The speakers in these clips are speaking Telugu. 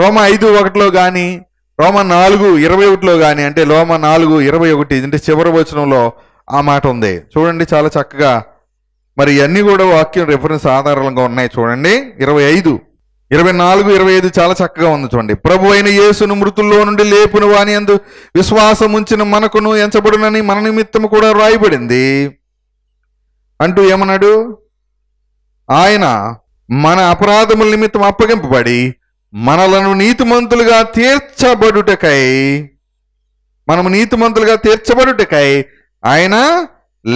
రోమ ఐదు ఒకటిలో కానీ రోమ నాలుగు ఇరవై ఒకటిలో కానీ అంటే రోమ నాలుగు ఇరవై ఒకటి అంటే చివరి వచనంలో ఆ మాట ఉంది చూడండి చాలా చక్కగా మరి ఇవన్నీ కూడా వాక్యం రిఫరెన్స్ ఆధారంగా ఉన్నాయి చూడండి ఇరవై ఐదు ఇరవై నాలుగు ఇరవై ఐదు చాలా చక్కగా ఉంది చూడండి ప్రభు అయిన యేసును మృతుల్లో నుండి లేపును వాని అందు విశ్వాసం ఉంచిన మనకును ఎంచబడునని మన నిమిత్తం కూడా రాయబడింది అంటూ ఏమన్నాడు ఆయన మన అపరాధముల నిమిత్తం అప్పగింపబడి మనలను నీతిమంతులుగా తీర్చబడుటకై మనము నీతిమంతులుగా తీర్చబడుటకై ఆయన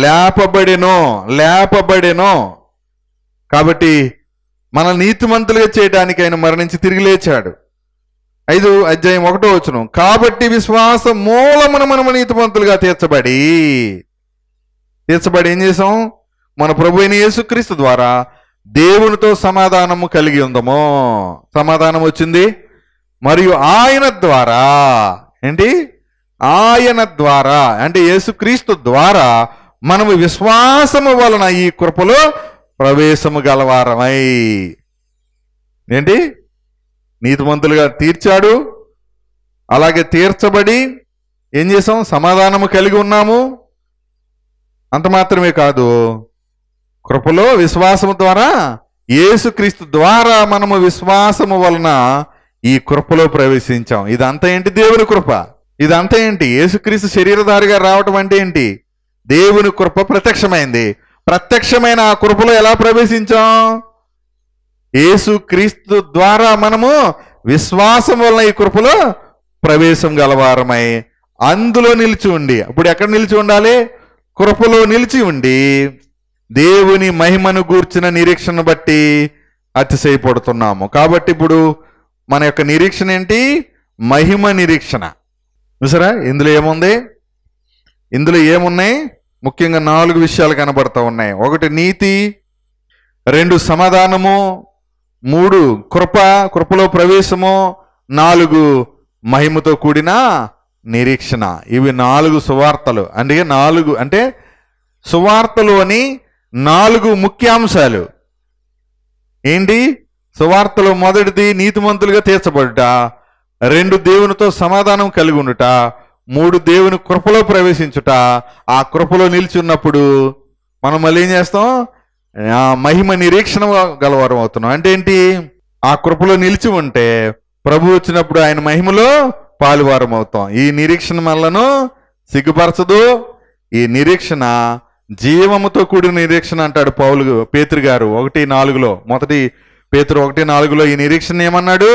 లేపబడినో లేపబడినో కాబట్టి మన నీతిమంతులుగా చేయడానికి ఆయన మరణించి తిరిగి లేచాడు ఐదు అధ్యాయం ఒకటో వచ్చును కాబట్టి విశ్వాస మూలమున మనము నీతిమంతులుగా తీర్చబడి తీర్చబడి ఏం చేసాం మన ప్రభు అయిన యేసుక్రీస్తు ద్వారా దేవునితో సమాధానము కలిగి ఉందమో సమాధానం వచ్చింది మరియు ఆయన ద్వారా ఏంటి ఆయన ద్వారా అంటే యేసుక్రీస్తు ద్వారా మనము విశ్వాసము వలన ఈ కృపలో ప్రవేశము గలవారమై ఏంటి నీతిమంతులుగా తీర్చాడు అలాగే తీర్చబడి ఏం చేసాం సమాధానము కలిగి ఉన్నాము అంత మాత్రమే కాదు కృపలో విశ్వాసము ద్వారా ఏసుక్రీస్తు ద్వారా మనము విశ్వాసము వలన ఈ కృపలో ప్రవేశించాం ఇదంతా ఏంటి దేవుని కృప ఇదంతా ఏంటి ఏసుక్రీస్తు శరీరధారిగా రావటం అంటే ఏంటి దేవుని కృప ప్రత్యక్షమైంది ప్రత్యక్షమైన ఆ కృపలో ఎలా ప్రవేశించాం ఏసుక్రీస్తు ద్వారా మనము విశ్వాసం వలన ఈ కృపలో ప్రవేశం గలవారమై అందులో నిలిచి ఉండి అప్పుడు ఎక్కడ నిలిచి ఉండాలి కృపలో నిలిచి ఉండి దేవుని మహిమను గూర్చిన నిరీక్షను బట్టి అతిశయపడుతున్నాము కాబట్టి ఇప్పుడు మన యొక్క నిరీక్షణ ఏంటి మహిమ నిరీక్షణ చూసారా ఇందులో ఏముంది ఇందులో ఏమున్నాయి ముఖ్యంగా నాలుగు విషయాలు కనబడతా ఉన్నాయి ఒకటి నీతి రెండు సమాధానము మూడు కృప కృపలో ప్రవేశము నాలుగు మహిమతో కూడిన నిరీక్షణ ఇవి నాలుగు సువార్తలు అందుకే నాలుగు అంటే సువార్తలు అని నాలుగు ముఖ్యాంశాలు ఏంటి సువార్తలు మొదటిది నీతిమంతులుగా తీర్చబడుట రెండు దేవునితో సమాధానం కలిగి ఉండుట మూడు దేవుని కృపలో ప్రవేశించుట ఆ కృపలో నిలిచున్నప్పుడు మనం మళ్ళీ ఏం చేస్తాం మహిమ నిరీక్షణ గలవారం అవుతున్నాం అంటే ఏంటి ఆ కృపలో నిలిచి ఉంటే ప్రభు వచ్చినప్పుడు ఆయన మహిమలో పాలువారం అవుతాం ఈ నిరీక్షణ మనలను సిగ్గుపరచదు ఈ నిరీక్షణ జీవముతో కూడిన నిరీక్షణ అంటాడు పౌలు పేతురు గారు ఒకటి నాలుగులో మొదటి పేతురు ఒకటి నాలుగులో ఈ నిరీక్షణ ఏమన్నాడు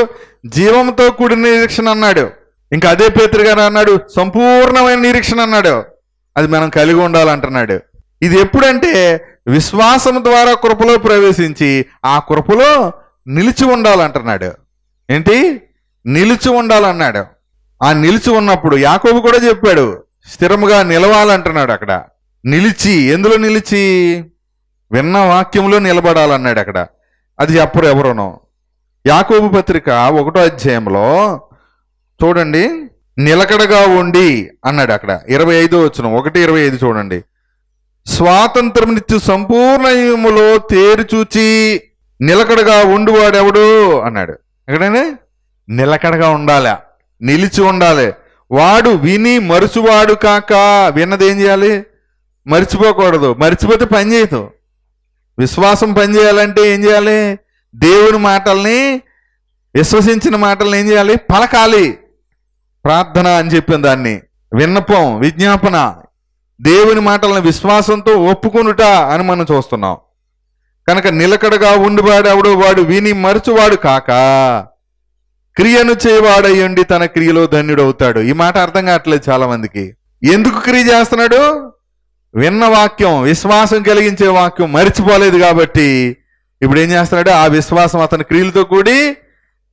జీవముతో కూడిన నిరీక్షణ అన్నాడు ఇంకా అదే పేతురు గారు అన్నాడు సంపూర్ణమైన నిరీక్షణ అన్నాడు అది మనం కలిగి ఉండాలంటున్నాడు ఇది ఎప్పుడంటే విశ్వాసం ద్వారా కృపలో ప్రవేశించి ఆ కృపలో నిలిచి ఉండాలంటున్నాడు ఏంటి నిలిచి ఉండాలన్నాడు ఆ నిలిచి ఉన్నప్పుడు యాకోబు కూడా చెప్పాడు స్థిరముగా నిలవాలంటున్నాడు అక్కడ నిలిచి ఎందులో నిలిచి విన్న వాక్యంలో నిలబడాలన్నాడు అక్కడ అది చెప్పరు ఎవరునో యాకోబు పత్రిక ఒకటో అధ్యాయంలో చూడండి నిలకడగా ఉండి అన్నాడు అక్కడ ఇరవై ఐదో వచ్చిన ఒకటి ఇరవై ఐదు చూడండి స్వాతంత్రం నిత్య సంపూర్ణములో తేరుచూచి నిలకడగా ఉండువాడెవడు అన్నాడు ఎక్కడండి నిలకడగా ఉండాలి నిలిచి ఉండాలి వాడు విని మరుసువాడు కాక విన్నదేం చేయాలి మర్చిపోకూడదు మర్చిపోతే పని చేయదు విశ్వాసం పనిచేయాలంటే ఏం చేయాలి దేవుని మాటల్ని విశ్వసించిన మాటల్ని ఏం చేయాలి పలకాలి ప్రార్థన అని చెప్పిన దాన్ని విన్నపం విజ్ఞాపన దేవుని మాటలను విశ్వాసంతో ఒప్పుకొనుట అని మనం చూస్తున్నాం కనుక నిలకడగా ఉండివాడు ఎవడో వాడు విని మరచువాడు కాక క్రియను చేయవాడయ్యండి తన క్రియలో ధన్యుడు అవుతాడు ఈ మాట అర్థం కావట్లేదు చాలామందికి ఎందుకు క్రియ చేస్తున్నాడు విన్న వాక్యం విశ్వాసం కలిగించే వాక్యం మరిచిపోలేదు కాబట్టి ఇప్పుడు ఏం చేస్తున్నాడు ఆ విశ్వాసం అతని క్రియలతో కూడి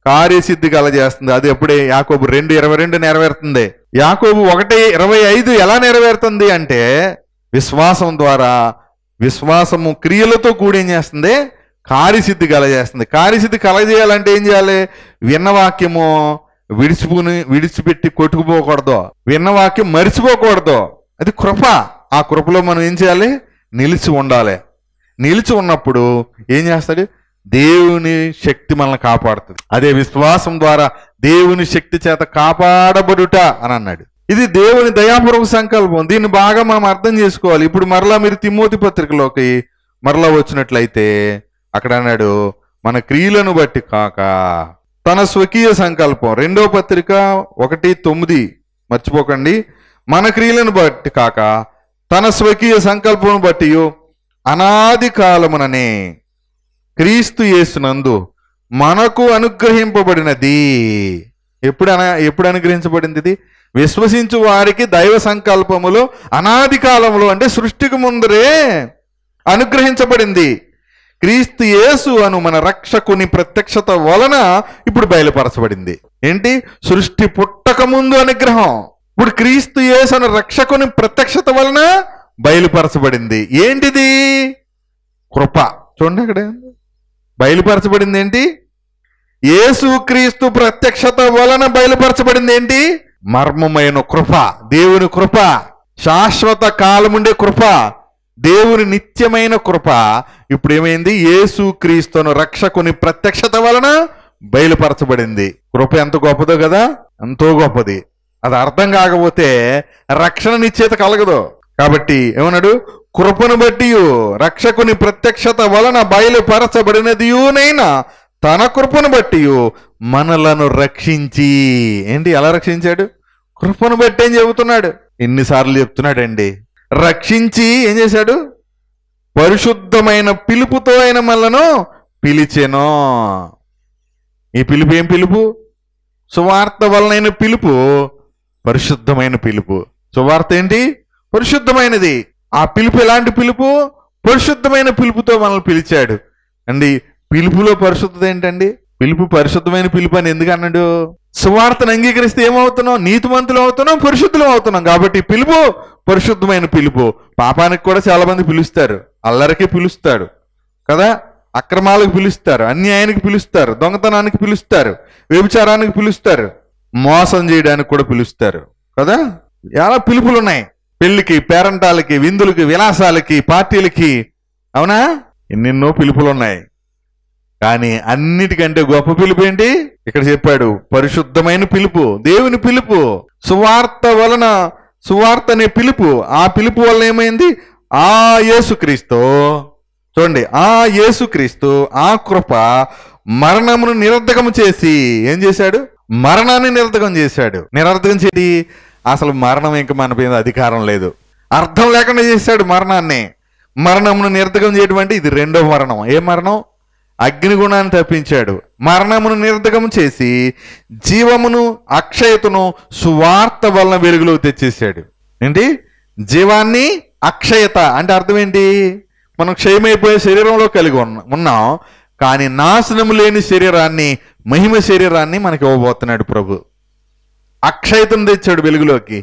కార్యసిద్ధి కలజేస్తుంది అది ఎప్పుడే యాకోబు రెండు ఇరవై రెండు నెరవేరుతుంది యాకోబు ఒకటి ఇరవై ఐదు ఎలా నెరవేరుతుంది అంటే విశ్వాసం ద్వారా విశ్వాసము క్రియలతో కూడి ఏం చేస్తుంది కార్యసిద్ధి కలజేస్తుంది కార్యసిద్ధి కలజేయాలంటే ఏం చేయాలి విన్నవాక్యము విడిచిపోని విడిచిపెట్టి కొట్టుకుపోకూడదు విన్నవాక్యం మరిచిపోకూడదు అది కృప ఆ కృపలో మనం ఏం చేయాలి నిలిచి ఉండాలి నిలిచి ఉన్నప్పుడు ఏం చేస్తాడు దేవుని శక్తి మనల్ని కాపాడుతుంది అదే విశ్వాసం ద్వారా దేవుని శక్తి చేత కాపాడబడుట అని అన్నాడు ఇది దేవుని దయాపూర్వక సంకల్పం దీన్ని బాగా మనం అర్థం చేసుకోవాలి ఇప్పుడు మరలా మీరు తిమ్మోతి పత్రికలోకి మరలా వచ్చినట్లయితే అక్కడ అన్నాడు మన క్రియలను బట్టి కాక తన స్వకీయ సంకల్పం రెండో పత్రిక ఒకటి తొమ్మిది మర్చిపోకండి మన క్రియలను బట్టి కాక తన స్వకీయ సంకల్పం బట్టి అనాది కాలముననే క్రీస్తు యేసునందు మనకు అనుగ్రహింపబడినది ఎప్పుడు అన ఎప్పుడు అనుగ్రహించబడింది ఇది విశ్వసించు వారికి దైవ సంకల్పములు అనాది కాలంలో అంటే సృష్టికి ముందరే అనుగ్రహించబడింది క్రీస్తు యేసు అను మన రక్షకుని ప్రత్యక్షత వలన ఇప్పుడు బయలుపరచబడింది ఏంటి సృష్టి పుట్టకముందు అనుగ్రహం ఇప్పుడు క్రీస్తు యేసు అనే రక్షకుని ప్రత్యక్షత వలన బయలుపరచబడింది ఏంటిది కృప చూడండి అక్కడ బయలుపరచబడింది ఏంటి యేసు క్రీస్తు ప్రత్యక్షత వలన బయలుపరచబడింది ఏంటి మర్మమైన కృప దేవుని కృప శాశ్వత కాలముండే కృప దేవుని నిత్యమైన కృప ఇప్పుడు ఏమైంది యేసు క్రీస్తును రక్షకుని ప్రత్యక్షత వలన బయలుపరచబడింది కృప ఎంత గొప్పదో కదా ఎంతో గొప్పది అది అర్థం కాకపోతే రక్షణ నిశ్చేత కలగదు కాబట్టి ఏమన్నాడు కృపను బట్టి రక్షకుని ప్రత్యక్షత వలన బయలుపరచబడినదియునైనా తన కృపను బట్టి మనలను రక్షించి ఏంటి ఎలా రక్షించాడు కృపను బట్టి ఏం చెబుతున్నాడు ఎన్నిసార్లు చెప్తున్నాడండి రక్షించి ఏం చేశాడు పరిశుద్ధమైన పిలుపుతో అయిన మనలను పిలిచెను ఈ పిలుపు ఏం పిలుపు సువార్త వలనైన పిలుపు పరిశుద్ధమైన పిలుపు సువార్త ఏంటి పరిశుద్ధమైనది ఆ పిలుపు ఎలాంటి పిలుపు పరిశుద్ధమైన పిలుపుతో మనల్ని పిలిచాడు అండి పిలుపులో పరిశుద్ధత ఏంటండి పిలుపు పరిశుద్ధమైన పిలుపు అని ఎందుకు అన్నాడు సువార్తను అంగీకరిస్తే ఏమవుతున్నాం నీతిమంతులు అవుతున్నాం పరిశుద్ధులు అవుతున్నాం కాబట్టి పిలుపు పరిశుద్ధమైన పిలుపు పాపానికి కూడా చాలా మంది పిలుస్తారు అల్లరికి పిలుస్తాడు కదా అక్రమాలకు పిలుస్తారు అన్యాయానికి పిలుస్తారు దొంగతనానికి పిలుస్తారు వ్యభిచారానికి పిలుస్తారు మోసం చేయడానికి కూడా పిలుస్తారు కదా చాలా పిలుపులు ఉన్నాయి పెళ్లికి పేరంటాలకి విందులకి విలాసాలకి పార్టీలకి అవునా ఎన్నెన్నో పిలుపులు ఉన్నాయి కానీ అన్నిటికంటే గొప్ప పిలుపు ఏంటి ఇక్కడ చెప్పాడు పరిశుద్ధమైన పిలుపు దేవుని పిలుపు సువార్త వలన సువార్త అనే పిలుపు ఆ పిలుపు వలన ఏమైంది ఆ యేసుక్రీస్తు చూడండి ఆ యేసుక్రీస్తు ఆ కృప మరణమును నిరర్ధకము చేసి ఏం చేశాడు మరణాన్ని నిరర్థకం చేశాడు నిరర్థకం చేసి అసలు మరణం ఇంకా మన మీద అధికారం లేదు అర్థం లేకుండా చేశాడు మరణాన్ని మరణమును నిరర్థకం చేయడం అంటే ఇది రెండో మరణం ఏ మరణం అగ్నిగుణాన్ని తప్పించాడు మరణమును నిరర్థకం చేసి జీవమును అక్షయతను సువార్త వలన వెలుగులో తెచ్చేసాడు ఏంటి జీవాన్ని అక్షయత అంటే అర్థం ఏంటి మనం క్షయమైపోయే శరీరంలో కలిగి ఉన్నాం కానీ నాశనం లేని శరీరాన్ని మహిమ శరీరాన్ని మనకి ఇవ్వబోతున్నాడు ప్రభు అక్షయతను తెచ్చాడు వెలుగులోకి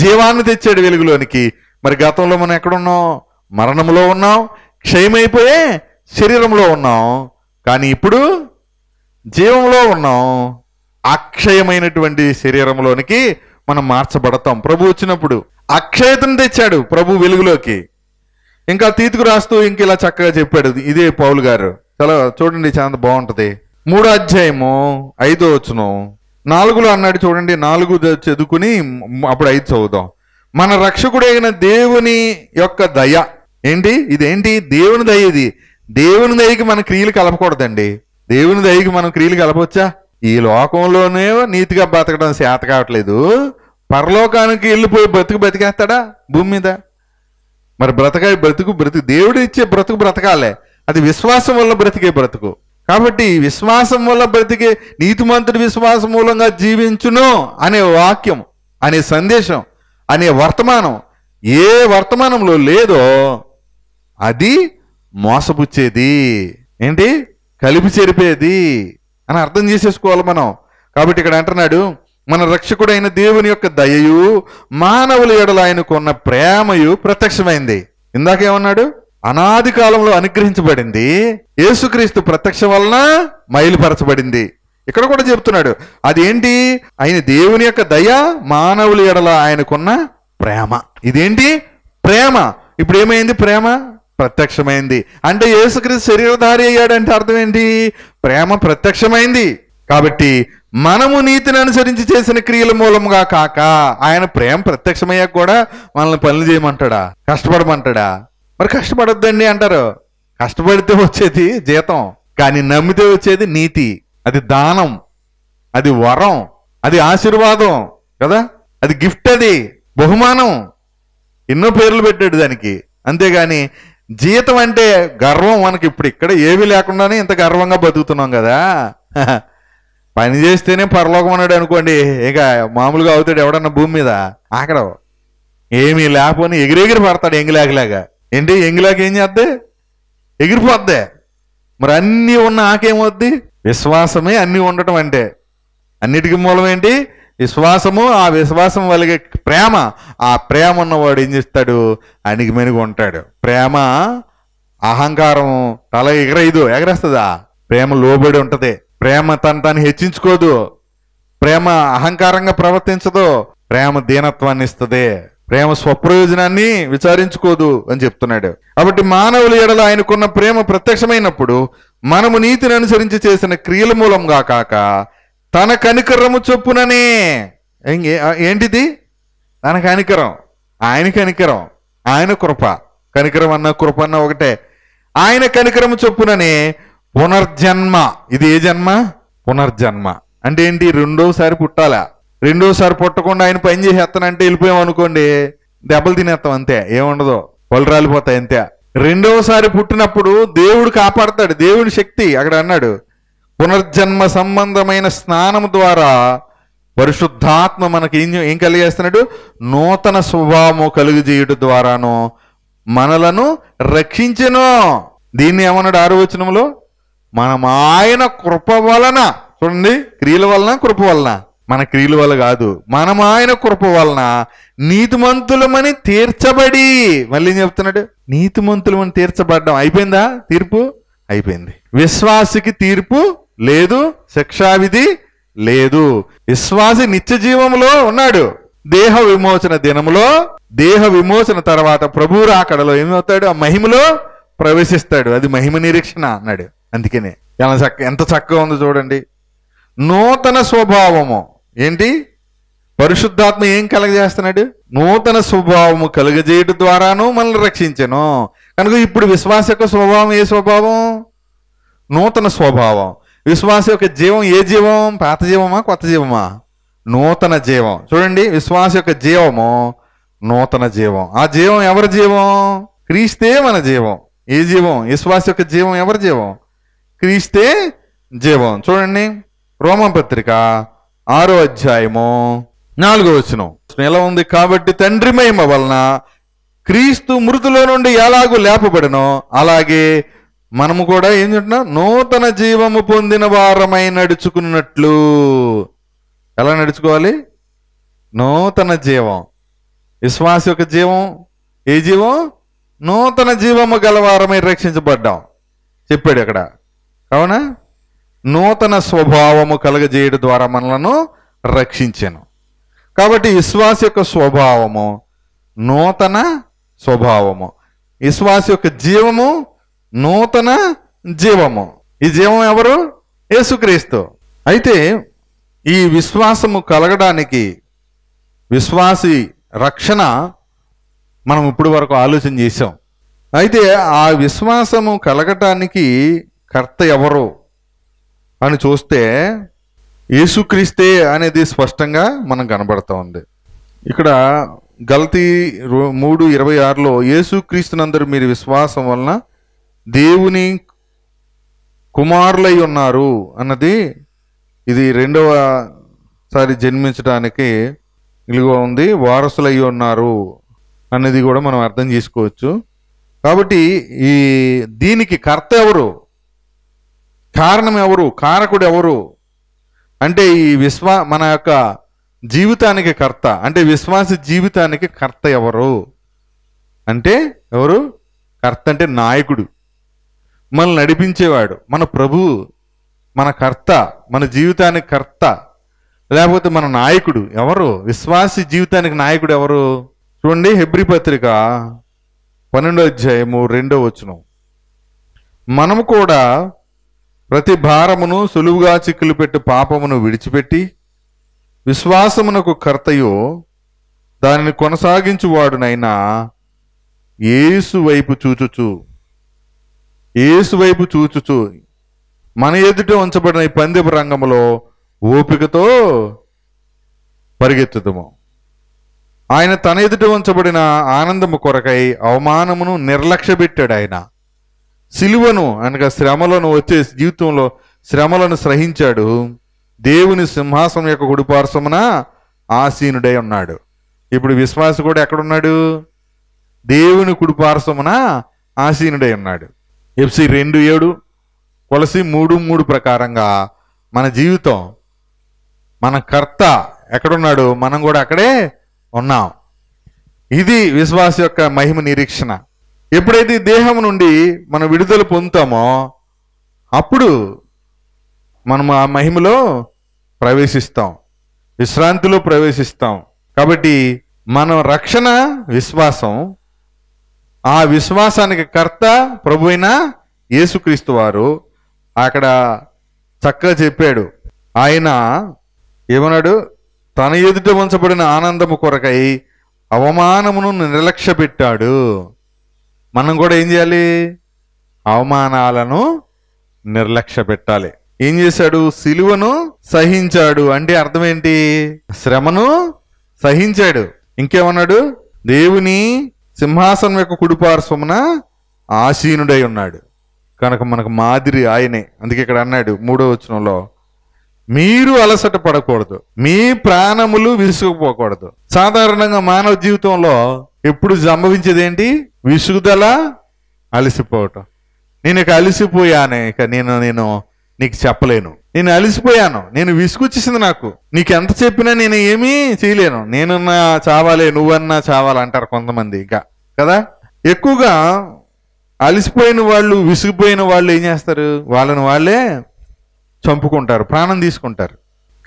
జీవాన్ని తెచ్చాడు వెలుగులోనికి మరి గతంలో మనం ఎక్కడున్నాం మరణంలో ఉన్నాం క్షయమైపోయే శరీరంలో ఉన్నాం కానీ ఇప్పుడు జీవంలో ఉన్నాం అక్షయమైనటువంటి శరీరంలోనికి మనం మార్చబడతాం ప్రభు వచ్చినప్పుడు అక్షయతను తెచ్చాడు ప్రభు వెలుగులోకి ఇంకా తీతుకు రాస్తూ ఇంక ఇలా చక్కగా చెప్పాడు ఇదే పౌలు గారు చాలా చూడండి చాలా బాగుంటుంది మూడో అధ్యాయము ఐదో వచ్చును నాలుగులో అన్నాడు చూడండి నాలుగు చదువుకుని అప్పుడు ఐదు చదువుదాం మన రక్షకుడైన దేవుని యొక్క దయ ఏంటి ఇదేంటి దేవుని దయ ఇది దేవుని దయకి మన క్రియలు కలపకూడదండి దేవుని దయకి మనం క్రియలు కలపవచ్చా ఈ లోకంలోనే నీతిగా బతకడం చేత కావట్లేదు పరలోకానికి వెళ్ళిపోయి బ్రతుకు బ్రతికేస్తాడా భూమి మీద మరి బ్రతకాయి బ్రతుకు బ్రతుకు దేవుడు ఇచ్చే బ్రతుకు బ్రతకాలే అది విశ్వాసం వల్ల బ్రతికే బ్రతుకు కాబట్టి విశ్వాసం వల్ల బ్రతికే నీతిమంతుడి విశ్వాస మూలంగా జీవించును అనే వాక్యం అనే సందేశం అనే వర్తమానం ఏ వర్తమానంలో లేదో అది మోసపుచ్చేది ఏంటి కలిపి చెరిపేది అని అర్థం చేసేసుకోవాలి మనం కాబట్టి ఇక్కడ అంటున్నాడు మన రక్షకుడైన దేవుని యొక్క దయయు మానవుల ఎడల ఆయనకున్న ప్రేమయు ప్రత్యక్షమైంది ఇందాకేమన్నాడు అనాది కాలంలో అనుగ్రహించబడింది యేసుక్రీస్తు ప్రత్యక్ష వలన మైలుపరచబడింది ఇక్కడ కూడా చెప్తున్నాడు అదేంటి ఆయన దేవుని యొక్క దయ మానవుల ఎడల ఆయనకున్న ప్రేమ ఇదేంటి ప్రేమ ఇప్పుడు ఏమైంది ప్రేమ ప్రత్యక్షమైంది అంటే యేసుక్రీస్తు శరీరధారి అయ్యాడంటే అర్థం ఏంటి ప్రేమ ప్రత్యక్షమైంది కాబట్టి మనము నీతిని అనుసరించి చేసిన క్రియల మూలముగా కాక ఆయన ప్రేమ ప్రత్యక్షమయ్యాక కూడా మనల్ని పనులు చేయమంటాడా కష్టపడమంటాడా మరి కష్టపడొద్దండి అంటారు కష్టపడితే వచ్చేది జీతం కానీ నమ్మితే వచ్చేది నీతి అది దానం అది వరం అది ఆశీర్వాదం కదా అది గిఫ్ట్ అది బహుమానం ఎన్నో పేర్లు పెట్టాడు దానికి అంతేగాని జీతం అంటే గర్వం మనకి ఇప్పుడు ఇక్కడ ఏమీ లేకుండానే ఇంత గర్వంగా బతుకుతున్నాం కదా పని చేస్తేనే పరలోకం అన్నాడు అనుకోండి ఇక మామూలుగా అవుతాడు ఎవడన్నా భూమి మీద ఆకడవు ఏమీ లేకపోని ఎగిరెగిరి పడతాడు ఎంగిలాగిలాగా ఏంటి ఎంగిలాకి ఏం చేద్ది ఎగిరిపోద్ది మరి అన్నీ ఉన్న ఆకేమవుద్ది విశ్వాసమే అన్నీ ఉండటం అంటే అన్నిటికీ మూలం ఏంటి విశ్వాసము ఆ విశ్వాసం వలిగే ప్రేమ ఆ ప్రేమ ఉన్నవాడు ఏం చేస్తాడు అణిగిమెనిగి ఉంటాడు ప్రేమ అహంకారం తల ఎగరేయదు ఎగరేస్తుందా ప్రేమ లోబడి ఉంటుంది ప్రేమ తను తను హెచ్చించుకోదు ప్రేమ అహంకారంగా ప్రవర్తించదు ప్రేమ దీనత్వాన్ని ఇస్తుంది ప్రేమ స్వప్రయోజనాన్ని విచారించుకోదు అని చెప్తున్నాడు కాబట్టి మానవుల ఎడల ఆయనకున్న ప్రేమ ప్రత్యక్షమైనప్పుడు మనము నీతిని అనుసరించి చేసిన క్రియల మూలంగా కాక తన కనికరము చొప్పుననే ఏంటిది తన కనికరం ఆయన కనికరం ఆయన కృప కనికరం అన్న కృప అన్న ఒకటే ఆయన కనికరము చొప్పుననే పునర్జన్మ ఇది ఏ జన్మ పునర్జన్మ అంటే ఏంటి రెండోసారి పుట్టాలా రెండోసారి పుట్టకుండా ఆయన పని చేసేస్తానంటే వెళ్ళిపోయాం అనుకోండి దెబ్బలు తినేస్తాం అంతే ఏముండదు పళ్ళు రాలిపోతాయి అంతే రెండవసారి పుట్టినప్పుడు దేవుడు కాపాడతాడు దేవుడి శక్తి అక్కడ అన్నాడు పునర్జన్మ సంబంధమైన స్నానం ద్వారా పరిశుద్ధాత్మ మనకి ఏం ఏం కలిగేస్తున్నాడు నూతన స్వభావము కలుగజేయుడు ద్వారాను మనలను రక్షించను దీన్ని ఏమన్నాడు ఆరు వచనంలో మనం ఆయన కృప వలన చూడండి క్రియల వలన కృప వలన మన క్రియల వల్ల కాదు మనం ఆయన కృప వలన నీతిమంతులమని తీర్చబడి మళ్ళీ ఏం చెప్తున్నాడు నీతిమంతులమని తీర్చబడడం అయిపోయిందా తీర్పు అయిపోయింది విశ్వాసికి తీర్పు లేదు శిక్షావిధి లేదు విశ్వాసి నిత్య జీవంలో ఉన్నాడు దేహ విమోచన దినములో దేహ విమోచన తర్వాత ప్రభువు రాకడలో ఏమవుతాడు ఆ మహిమలో ప్రవేశిస్తాడు అది మహిమ నిరీక్షణ అన్నాడు అందుకనే ఎంత చక్క ఎంత చక్కగా ఉందో చూడండి నూతన స్వభావము ఏంటి పరిశుద్ధాత్మ ఏం కలగజేస్తున్నాడు నూతన స్వభావము కలుగజేయడం ద్వారాను మనల్ని రక్షించను కనుక ఇప్పుడు విశ్వాస యొక్క స్వభావం ఏ స్వభావం నూతన స్వభావం విశ్వాస యొక్క జీవం ఏ జీవం పాత జీవమా కొత్త జీవమా నూతన జీవం చూడండి విశ్వాస యొక్క జీవము నూతన జీవం ఆ జీవం ఎవరి జీవం క్రీస్తే మన జీవం ఏ జీవం విశ్వాస యొక్క జీవం ఎవరి జీవం క్రీస్తే జీవం చూడండి రోమపత్రిక ఆరో అధ్యాయము నాలుగో వచ్చిన ఎలా ఉంది కాబట్టి తండ్రి మహిమ వలన క్రీస్తు మృతులో నుండి ఎలాగూ లేపబడినో అలాగే మనము కూడా ఏం చెప్తున్నా నూతన జీవము పొందిన వారమై నడుచుకున్నట్లు ఎలా నడుచుకోవాలి నూతన జీవం విశ్వాస యొక్క జీవం ఏ జీవం నూతన జీవము గలవారమై రక్షించబడ్డాం చెప్పాడు అక్కడ అవునా నూతన స్వభావము కలగజేయడం ద్వారా మనలను రక్షించాను కాబట్టి విశ్వాస యొక్క స్వభావము నూతన స్వభావము విశ్వాస యొక్క జీవము నూతన జీవము ఈ జీవం ఎవరు యేసుక్రీస్తు అయితే ఈ విశ్వాసము కలగడానికి విశ్వాసి రక్షణ మనం ఇప్పుడు వరకు ఆలోచన చేసాం అయితే ఆ విశ్వాసము కలగటానికి కర్త ఎవరు అని చూస్తే యేసుక్రీస్తే అనేది స్పష్టంగా మనం కనబడతా ఉంది ఇక్కడ గల్తీ మూడు ఇరవై ఆరులో యేసుక్రీస్తునందరు మీరు విశ్వాసం వలన దేవుని కుమారులై ఉన్నారు అన్నది ఇది రెండవ సారి జన్మించడానికి ఇలుగా ఉంది వారసులై ఉన్నారు అనేది కూడా మనం అర్థం చేసుకోవచ్చు కాబట్టి ఈ దీనికి కర్త ఎవరు కారణం ఎవరు కారకుడు ఎవరు అంటే ఈ విశ్వా మన యొక్క జీవితానికి కర్త అంటే విశ్వాస జీవితానికి కర్త ఎవరు అంటే ఎవరు కర్త అంటే నాయకుడు మనల్ని నడిపించేవాడు మన ప్రభు మన కర్త మన జీవితానికి కర్త లేకపోతే మన నాయకుడు ఎవరు విశ్వాసి జీవితానికి నాయకుడు ఎవరు చూడండి హెబ్రి పత్రిక పన్నెండో అధ్యాయము రెండో వచనం మనము కూడా ప్రతి భారమును సులువుగా చిక్కులు పెట్టు పాపమును విడిచిపెట్టి విశ్వాసమునకు కర్తయో దానిని కొనసాగించువాడునైనా ఏసు వైపు చూచుచు ఏసు వైపు చూచుచు మన ఎదుట ఉంచబడిన ఈ పందిపు రంగంలో ఓపికతో పరిగెత్తుదము ఆయన తన ఎదుట ఉంచబడిన ఆనందము కొరకై అవమానమును పెట్టాడు ఆయన సిలువను అనగా శ్రమలను వచ్చే జీవితంలో శ్రమలను సహించాడు దేవుని సింహాసనం యొక్క గుడిపార్శ్వమున ఆసీనుడై ఉన్నాడు ఇప్పుడు విశ్వాసి కూడా ఎక్కడున్నాడు దేవుని కుడిపార్శ్వమున ఆసీనుడై ఉన్నాడు ఎఫ్సి రెండు ఏడు కొలసి మూడు మూడు ప్రకారంగా మన జీవితం మన కర్త ఎక్కడున్నాడు మనం కూడా అక్కడే ఉన్నాం ఇది విశ్వాస యొక్క మహిమ నిరీక్షణ ఎప్పుడైతే ఈ దేహం నుండి మనం విడుదల పొందుతామో అప్పుడు మనం ఆ మహిమలో ప్రవేశిస్తాం విశ్రాంతిలో ప్రవేశిస్తాం కాబట్టి మన రక్షణ విశ్వాసం ఆ విశ్వాసానికి కర్త ప్రభు అయిన యేసుక్రీస్తు వారు అక్కడ చక్కగా చెప్పాడు ఆయన ఏమన్నాడు తన ఎదుట ఉంచబడిన ఆనందము కొరకై అవమానమును నిర్లక్ష్య పెట్టాడు మనం కూడా ఏం చేయాలి అవమానాలను నిర్లక్ష్య పెట్టాలి ఏం చేశాడు సిలువను సహించాడు అంటే అర్థం ఏంటి శ్రమను సహించాడు ఇంకేమన్నాడు దేవుని సింహాసనం యొక్క కుడిపార్శ్వమున ఆసీనుడై ఉన్నాడు కనుక మనకు మాదిరి ఆయనే అందుకే ఇక్కడ అన్నాడు మూడో వచనంలో మీరు అలసట పడకూడదు మీ ప్రాణములు విసుగుపోకూడదు సాధారణంగా మానవ జీవితంలో ఎప్పుడు సంభవించేది ఏంటి విసుగుదల అలసిపోవటం నేను ఇక అలసిపోయాను ఇక నేను నేను నీకు చెప్పలేను నేను అలసిపోయాను నేను విసుగుచ్చేసింది నాకు నీకు ఎంత చెప్పినా నేను ఏమీ చేయలేను నేనున్నా చావాలే నువ్వన్నా చావాలంటారు కొంతమంది ఇంకా కదా ఎక్కువగా అలసిపోయిన వాళ్ళు విసుగుపోయిన వాళ్ళు ఏం చేస్తారు వాళ్ళని వాళ్ళే చంపుకుంటారు ప్రాణం తీసుకుంటారు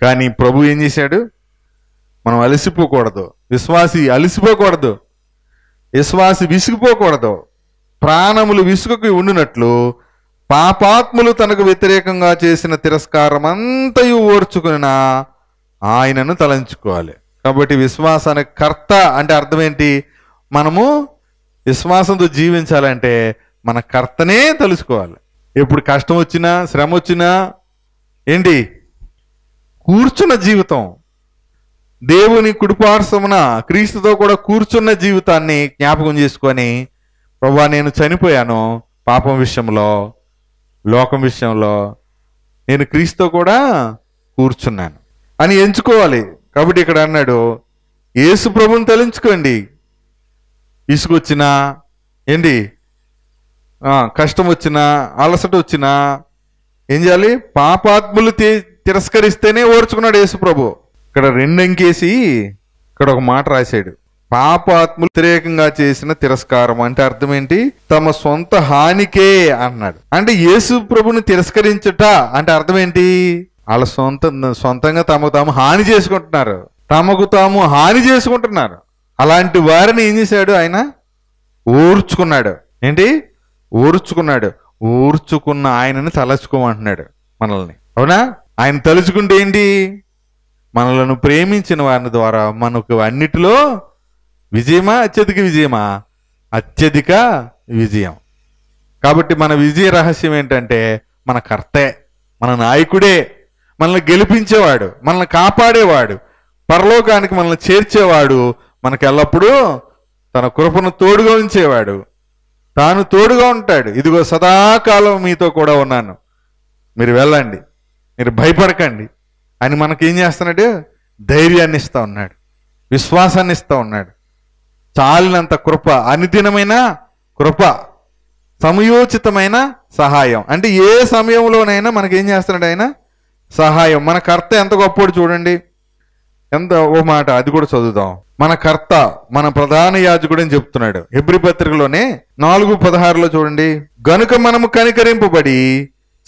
కానీ ప్రభు ఏం చేశాడు మనం అలసిపోకూడదు విశ్వాసి అలసిపోకూడదు విశ్వాసి విసిగిపోకూడదు ప్రాణములు విసుగుకి ఉండినట్లు పాపాత్ములు తనకు వ్యతిరేకంగా చేసిన తిరస్కారం అంతయు ఓర్చుకున్న ఆయనను తలంచుకోవాలి కాబట్టి విశ్వాసానికి కర్త అంటే అర్థం ఏంటి మనము విశ్వాసంతో జీవించాలంటే మన కర్తనే తలుసుకోవాలి ఎప్పుడు కష్టం వచ్చినా శ్రమ వచ్చినా ఏంటి కూర్చున్న జీవితం దేవుని కుడిపార్శ్వమున క్రీస్తుతో కూడా కూర్చున్న జీవితాన్ని జ్ఞాపకం చేసుకొని ప్రభా నేను చనిపోయాను పాపం విషయంలో లోకం విషయంలో నేను క్రీస్తుతో కూడా కూర్చున్నాను అని ఎంచుకోవాలి కాబట్టి ఇక్కడ అన్నాడు యేసు ప్రభుని తలించుకోండి ఇసుకొచ్చినా ఏంటి కష్టం వచ్చినా అలసట వచ్చినా ఏం చేయాలి పాపాత్ములు తిరస్కరిస్తేనే ఓర్చుకున్నాడు యేసుప్రభు ఇక్కడ రెండు ఎంకేసి ఇక్కడ ఒక మాట రాశాడు పాపాత్ములు వ్యతిరేకంగా చేసిన తిరస్కారం అంటే అర్థం ఏంటి తమ సొంత హానికే అన్నాడు అంటే యేసు ప్రభుని తిరస్కరించుట అంటే అర్థం ఏంటి వాళ్ళ సొంత సొంతంగా తమకు తాము హాని చేసుకుంటున్నారు తమకు తాము హాని చేసుకుంటున్నారు అలాంటి వారిని ఏం చేశాడు ఆయన ఓర్చుకున్నాడు ఏంటి ఓర్చుకున్నాడు ఊర్చుకున్న ఆయనని తలచుకోమంటున్నాడు మనల్ని అవునా ఆయన తలుచుకుంటే ఏంటి మనలను ప్రేమించిన వారి ద్వారా మనకు అన్నిటిలో విజయమా అత్యధిక విజయమా అత్యధిక విజయం కాబట్టి మన విజయ రహస్యం ఏంటంటే మన కర్తే మన నాయకుడే మనల్ని గెలిపించేవాడు మనల్ని కాపాడేవాడు పరలోకానికి మనల్ని చేర్చేవాడు మనకు ఎల్లప్పుడూ తన కృపను తోడుగా ఉంచేవాడు తాను తోడుగా ఉంటాడు ఇదిగో సదాకాలం మీతో కూడా ఉన్నాను మీరు వెళ్ళండి మీరు భయపడకండి అని మనకేం చేస్తున్నాడు ధైర్యాన్ని ఇస్తూ ఉన్నాడు విశ్వాసాన్ని ఇస్తూ ఉన్నాడు చాలినంత కృప అనుదినమైన కృప సమయోచితమైన సహాయం అంటే ఏ సమయంలోనైనా మనకేం చేస్తున్నాడు ఆయన సహాయం మన కర్త ఎంత గొప్పోడు చూడండి ఎంత ఓ మాట అది కూడా చదువుదాం మన కర్త మన ప్రధాన యాజకుడు అని చెప్తున్నాడు ఎబ్రి పత్రికలోనే నాలుగు పదహారులో చూడండి గనుక మనము కనికరింపబడి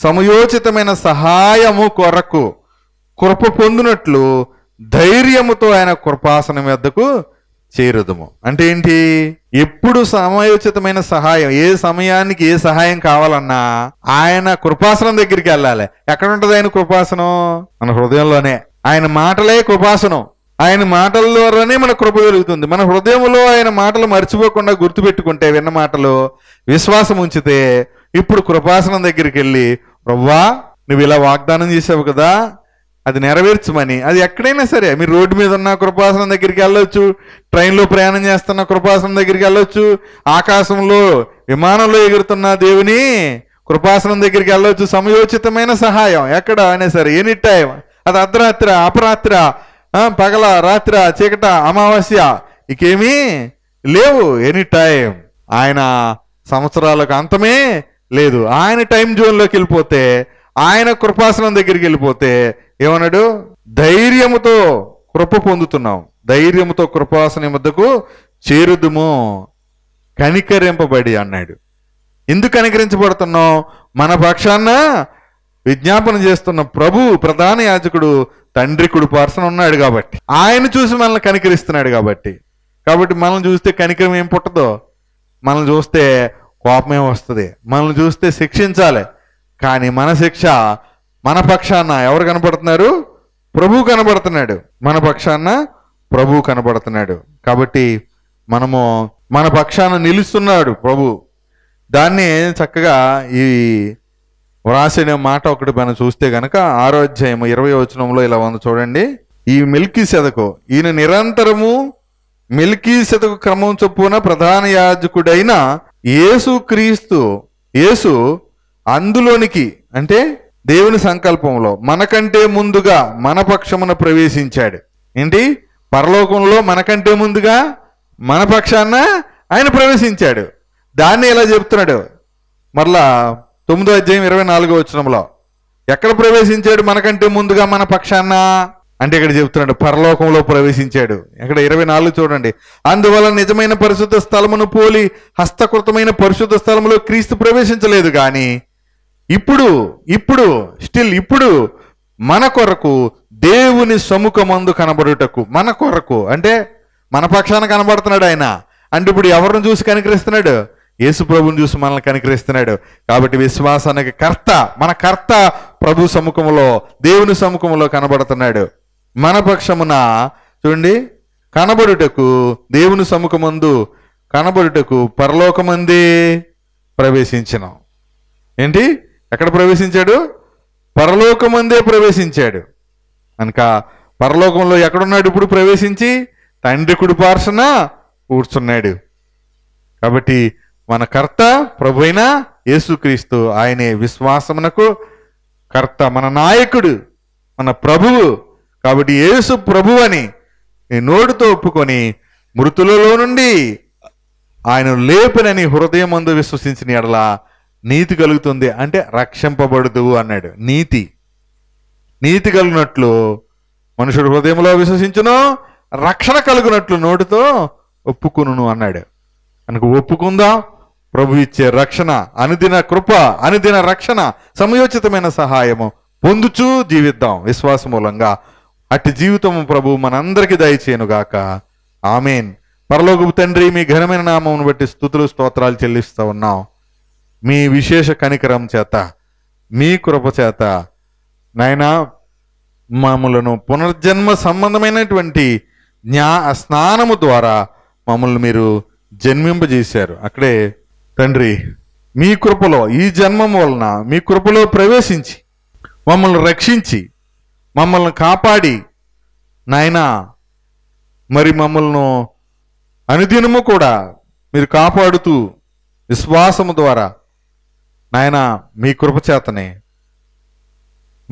సమయోచితమైన సహాయము కొరకు కృప పొందినట్లు ధైర్యముతో ఆయన కృపాసనం వద్దకు చేరుదము అంటే ఏంటి ఎప్పుడు సమయోచితమైన సహాయం ఏ సమయానికి ఏ సహాయం కావాలన్నా ఆయన కృపాసనం దగ్గరికి వెళ్ళాలి ఎక్కడ ఉంటుంది ఆయన కృపాసనం మన హృదయంలోనే ఆయన మాటలే కృపాసనం ఆయన మాటల ద్వారానే మన కృప కలుగుతుంది మన హృదయంలో ఆయన మాటలు మర్చిపోకుండా గుర్తుపెట్టుకుంటే విన్న మాటలు విశ్వాసం ఉంచితే ఇప్పుడు కృపాసనం దగ్గరికి వెళ్ళి రవ్వా నువ్వు ఇలా వాగ్దానం చేసావు కదా అది నెరవేర్చమని అది ఎక్కడైనా సరే మీరు రోడ్డు మీద ఉన్న కృపాసనం దగ్గరికి వెళ్ళొచ్చు ట్రైన్లో ప్రయాణం చేస్తున్న కృపాసనం దగ్గరికి వెళ్ళొచ్చు ఆకాశంలో విమానంలో ఎగురుతున్న దేవుని కృపాసనం దగ్గరికి వెళ్ళొచ్చు సమయోచితమైన సహాయం ఎక్కడ అయినా సరే ఎనీ టైం అది అర్ధరాత్ర అపరాత్రి పగల రాత్రి చీకట అమావాస్య ఇకేమీ లేవు ఎనీ టైం ఆయన సంవత్సరాలకు అంతమే లేదు ఆయన టైం జోన్లోకి వెళ్ళిపోతే ఆయన కృపాసనం దగ్గరికి వెళ్ళిపోతే ఏమన్నాడు ధైర్యముతో కృప పొందుతున్నాం ధైర్యముతో కృపాసన వద్దకు చేరుదుము కనికరింపబడి అన్నాడు ఎందుకు కనికరించబడుతున్నాం మన పక్షాన విజ్ఞాపన చేస్తున్న ప్రభు ప్రధాన యాజకుడు తండ్రి కుడు పార్సన్ ఉన్నాడు కాబట్టి ఆయన చూసి మనల్ని కనికరిస్తున్నాడు కాబట్టి కాబట్టి మనల్ని చూస్తే కనికరం ఏం పుట్టదో మనల్ని చూస్తే కోపమే వస్తుంది మనల్ని చూస్తే శిక్షించాలి కానీ మన శిక్ష మన పక్షాన ఎవరు కనపడుతున్నారు ప్రభు కనబడుతున్నాడు మన పక్షాన ప్రభు కనబడుతున్నాడు కాబట్టి మనము మన పక్షాన నిలుస్తున్నాడు ప్రభు దాన్ని చక్కగా ఈ వ్రాసిన మాట ఒకటి మనం చూస్తే గనక ఆరో ఇరవై వచనంలో ఇలా ఉంది చూడండి ఈ మిల్కీ సెదకు ఈయన నిరంతరము మిల్కీ సెదకు క్రమం చొప్పున ప్రధాన యాజకుడైన యేసు క్రీస్తు యేసు అందులోనికి అంటే దేవుని సంకల్పంలో మనకంటే ముందుగా మన పక్షమున ప్రవేశించాడు ఏంటి పరలోకంలో మనకంటే ముందుగా మన పక్షాన ఆయన ప్రవేశించాడు దాన్ని ఎలా చెప్తున్నాడు మరలా తొమ్మిదో అధ్యాయం ఇరవై నాలుగో వచ్చినంలో ఎక్కడ ప్రవేశించాడు మనకంటే ముందుగా మన పక్షాన అంటే ఇక్కడ చెప్తున్నాడు పరలోకంలో ప్రవేశించాడు ఇక్కడ ఇరవై నాలుగు చూడండి అందువల్ల నిజమైన పరిశుద్ధ స్థలమును పోలి హస్తకృతమైన పరిశుద్ధ స్థలంలో క్రీస్తు ప్రవేశించలేదు కానీ ఇప్పుడు ఇప్పుడు స్టిల్ ఇప్పుడు మన కొరకు దేవుని సముఖమందు కనబడుటకు మన కొరకు అంటే మన పక్షాన కనబడుతున్నాడు ఆయన అంటే ఇప్పుడు ఎవరిని చూసి కనికరిస్తున్నాడు ప్రభుని చూసి మనల్ని కనికరిస్తున్నాడు కాబట్టి విశ్వాసానికి కర్త మన కర్త ప్రభు సముఖంలో దేవుని సముఖంలో కనబడుతున్నాడు మన పక్షమున చూడండి కనబడుటకు దేవుని సముఖమందు కనబడుటకు పరలోకమందే ప్రవేశించను ఏంటి ఎక్కడ ప్రవేశించాడు పరలోకమందే ప్రవేశించాడు కనుక పరలోకంలో ఎక్కడున్నాడు ఇప్పుడు ప్రవేశించి తండ్రికుడు పార్సన కూర్చున్నాడు కాబట్టి మన కర్త ప్రభు అయినా యేసుక్రీస్తు ఆయనే విశ్వాసమునకు కర్త మన నాయకుడు మన ప్రభువు కాబట్టి యేసు ప్రభు అని నోటితో ఒప్పుకొని మృతులలో నుండి ఆయన లేపనని హృదయం అందు విశ్వసించిన ఎడల నీతి కలుగుతుంది అంటే రక్షింపబడదు అన్నాడు నీతి నీతి కలిగినట్లు మనుషుడు హృదయంలో విశ్వసించును రక్షణ కలుగునట్లు నోటితో ఒప్పుకును అన్నాడు మనకు ఒప్పుకుందాం ప్రభు ఇచ్చే రక్షణ అనుదిన కృప అనుదిన రక్షణ సమయోచితమైన సహాయము పొందుచూ జీవిద్దాం విశ్వాస మూలంగా అట్టి జీవితము ప్రభు మనందరికీ దయచేయనుగాక ఆమెన్ పరలోకపు తండ్రి మీ ఘనమైన నామమును బట్టి స్థుతులు స్తోత్రాలు చెల్లిస్తూ ఉన్నాం మీ విశేష కనికరం చేత మీ కృప చేత నాయన మామూలను పునర్జన్మ సంబంధమైనటువంటి జ్ఞా స్నానము ద్వారా మమ్మల్ని మీరు జన్మింపజేశారు అక్కడే తండ్రి మీ కృపలో ఈ జన్మం వలన మీ కృపలో ప్రవేశించి మమ్మల్ని రక్షించి మమ్మల్ని కాపాడి నాయన మరి మమ్మల్ని అనుదినము కూడా మీరు కాపాడుతూ విశ్వాసము ద్వారా నాయన మీ కృపచేతనే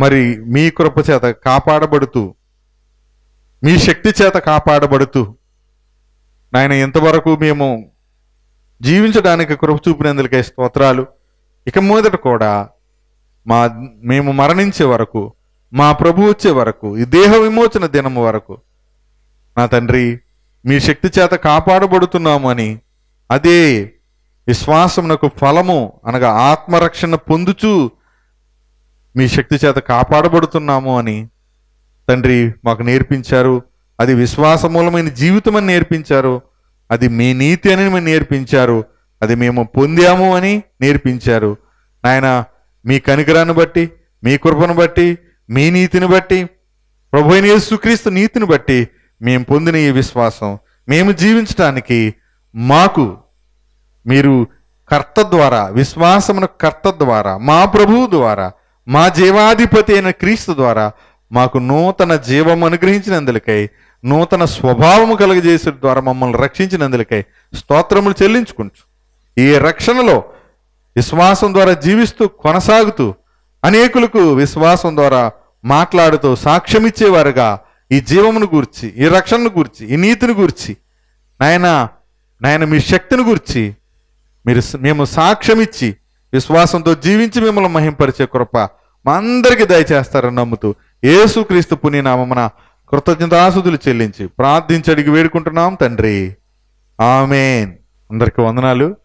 మరి మీ కృపచేత కాపాడబడుతూ మీ శక్తి చేత కాపాడబడుతూ నాయన ఇంతవరకు మేము జీవించడానికి కృప చూపినందులకై స్తోత్రాలు ఇక మొదట కూడా మా మేము మరణించే వరకు మా ప్రభు వచ్చే వరకు ఈ దేహ విమోచన దినం వరకు నా తండ్రి మీ శక్తి చేత కాపాడబడుతున్నాము అని అదే విశ్వాసమునకు ఫలము అనగా ఆత్మరక్షణ పొందుచు మీ శక్తి చేత కాపాడబడుతున్నాము అని తండ్రి మాకు నేర్పించారు అది విశ్వాసమూలమైన జీవితం అని నేర్పించారు అది మీ నీతి అని మేము నేర్పించారు అది మేము పొందాము అని నేర్పించారు నాయన మీ కనికరాన్ని బట్టి మీ కృపను బట్టి మీ నీతిని బట్టి ప్రభు యేసుక్రీస్తు నీతిని బట్టి మేము పొందిన ఈ విశ్వాసం మేము జీవించడానికి మాకు మీరు కర్త ద్వారా విశ్వాసమును కర్త ద్వారా మా ప్రభువు ద్వారా మా జీవాధిపతి అయిన క్రీస్తు ద్వారా మాకు నూతన జీవం అనుగ్రహించినందులకై నూతన స్వభావము కలుగజేసిన ద్వారా మమ్మల్ని రక్షించినందులకై స్తోత్రములు చెల్లించుకుంటు ఈ రక్షణలో విశ్వాసం ద్వారా జీవిస్తూ కొనసాగుతూ అనేకులకు విశ్వాసం ద్వారా మాట్లాడుతూ సాక్ష్యమిచ్చేవారుగా ఈ జీవమును గూర్చి ఈ రక్షణను గూర్చి ఈ నీతిని గూర్చి నాయన నాయన మీ శక్తిని గూర్చి మీరు మేము సాక్ష్యమిచ్చి విశ్వాసంతో జీవించి మిమ్మల్ని మహింపరిచే కృప మా అందరికీ దయచేస్తారని నమ్ముతూ ఏసుక్రీస్తు పుణ్యనామమున కృతజ్ఞతాసుదులు చెల్లించి ప్రార్థించడికి వేడుకుంటున్నాం తండ్రి ఆమెన్ అందరికి వందనాలు